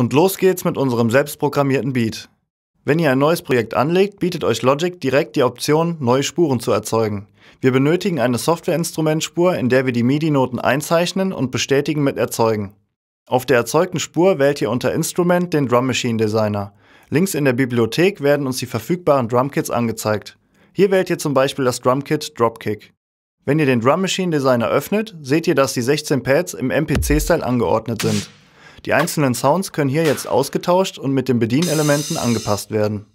Und los geht's mit unserem selbstprogrammierten Beat. Wenn ihr ein neues Projekt anlegt, bietet euch Logic direkt die Option, neue Spuren zu erzeugen. Wir benötigen eine Softwareinstrumentspur, in der wir die MIDI-Noten einzeichnen und bestätigen mit Erzeugen. Auf der erzeugten Spur wählt ihr unter Instrument den Drum Machine Designer. Links in der Bibliothek werden uns die verfügbaren Drumkits angezeigt. Hier wählt ihr zum Beispiel das Drumkit Dropkick. Wenn ihr den Drum Machine Designer öffnet, seht ihr, dass die 16 Pads im MPC-Style angeordnet sind. Die einzelnen Sounds können hier jetzt ausgetauscht und mit den Bedienelementen angepasst werden.